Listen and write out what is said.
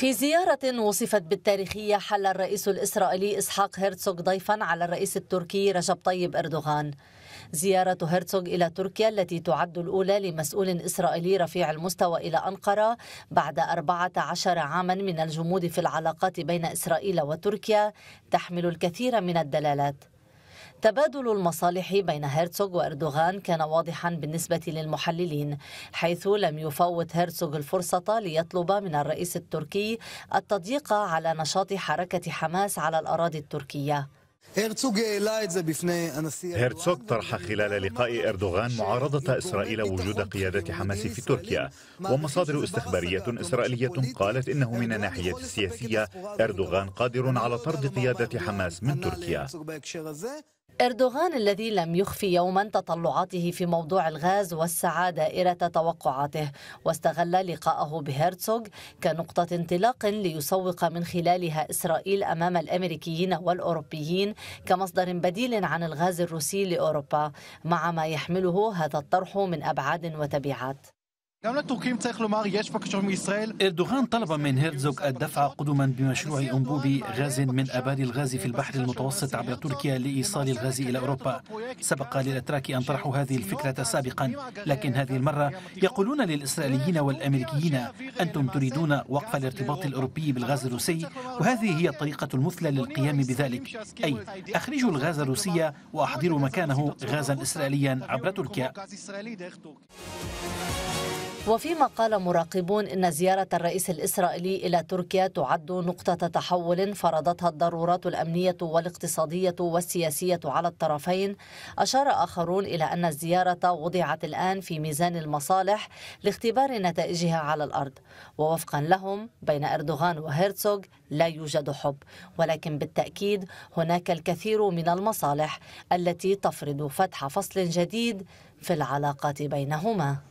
في زيارة وصفت بالتاريخية حل الرئيس الإسرائيلي إسحاق هرتسوغ ضيفا على الرئيس التركي رجب طيب أردوغان زيارة هرتسوغ إلى تركيا التي تعد الأولى لمسؤول إسرائيلي رفيع المستوى إلى أنقرة بعد 14 عاما من الجمود في العلاقات بين إسرائيل وتركيا تحمل الكثير من الدلالات تبادل المصالح بين هيرتسوغ وأردوغان كان واضحا بالنسبة للمحللين حيث لم يفوت هيرتسوغ الفرصة ليطلب من الرئيس التركي التضييق على نشاط حركة حماس على الأراضي التركية هيرتسوغ طرح خلال لقاء أردوغان معارضة إسرائيل وجود قيادة حماس في تركيا ومصادر استخبارية إسرائيلية قالت إنه من الناحية السياسية أردوغان قادر على طرد قيادة حماس من تركيا إردوغان الذي لم يخفي يوما تطلعاته في موضوع الغاز وسع دائرة توقعاته واستغل لقاءه بهرتسوغ كنقطة انطلاق ليسوق من خلالها إسرائيل أمام الأمريكيين والأوروبيين كمصدر بديل عن الغاز الروسي لأوروبا مع ما يحمله هذا الطرح من أبعاد وتبعات إردوغان طلب من هيرزوغ الدفع قدما بمشروع أنبوب غاز من أبار الغاز في البحر المتوسط عبر تركيا لإيصال الغاز إلى أوروبا سبق للأتراك أن طرحوا هذه الفكرة سابقا لكن هذه المرة يقولون للإسرائيليين والأمريكيين أنتم تريدون وقف الارتباط الأوروبي بالغاز الروسي وهذه هي الطريقة المثلى للقيام بذلك أي أخرجوا الغاز الروسي وأحضروا مكانه غازا إسرائيليا عبر تركيا وفيما قال مراقبون إن زيارة الرئيس الإسرائيلي إلى تركيا تعد نقطة تحول فرضتها الضرورات الأمنية والاقتصادية والسياسية على الطرفين أشار آخرون إلى أن الزيارة وضعت الآن في ميزان المصالح لاختبار نتائجها على الأرض ووفقا لهم بين أردوغان وهيرتسوغ لا يوجد حب ولكن بالتأكيد هناك الكثير من المصالح التي تفرض فتح فصل جديد في العلاقات بينهما